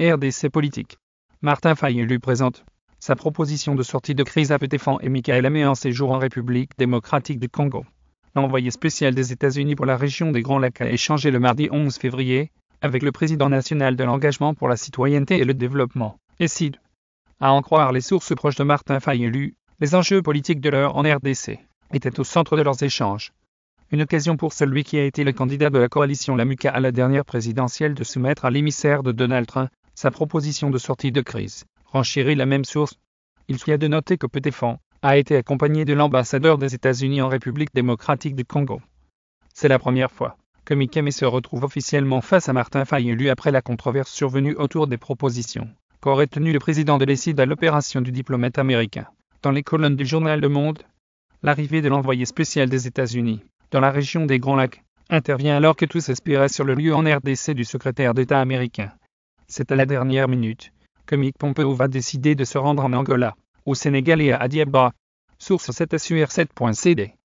RDC Politique. Martin Fayelu présente sa proposition de sortie de crise à Pétéfan et Michael Amé en séjour en République démocratique du Congo. L'envoyé spécial des États-Unis pour la région des Grands Lacs a échangé le mardi 11 février avec le président national de l'engagement pour la citoyenneté et le développement, ESID. À en croire les sources proches de Martin Fayelu, les enjeux politiques de l'heure en RDC étaient au centre de leurs échanges. Une occasion pour celui qui a été le candidat de la coalition Lamuca à la dernière présidentielle de soumettre à l'émissaire de Donald Trump, sa proposition de sortie de crise renchérit la même source. Il faut de noter que Petefan a été accompagné de l'ambassadeur des États-Unis en République démocratique du Congo. C'est la première fois que Mikami se retrouve officiellement face à Martin Fayulu après la controverse survenue autour des propositions qu'aurait tenu le président de l'ECID à l'opération du diplomate américain. Dans les colonnes du journal Le Monde, l'arrivée de l'envoyé spécial des États-Unis dans la région des Grands Lacs intervient alors que tout espéraient sur le lieu en RDC du secrétaire d'État américain, c'est à la dernière minute que Mick Pompeo va décider de se rendre en Angola, au Sénégal et à Adiaba. Source 7sur7.cd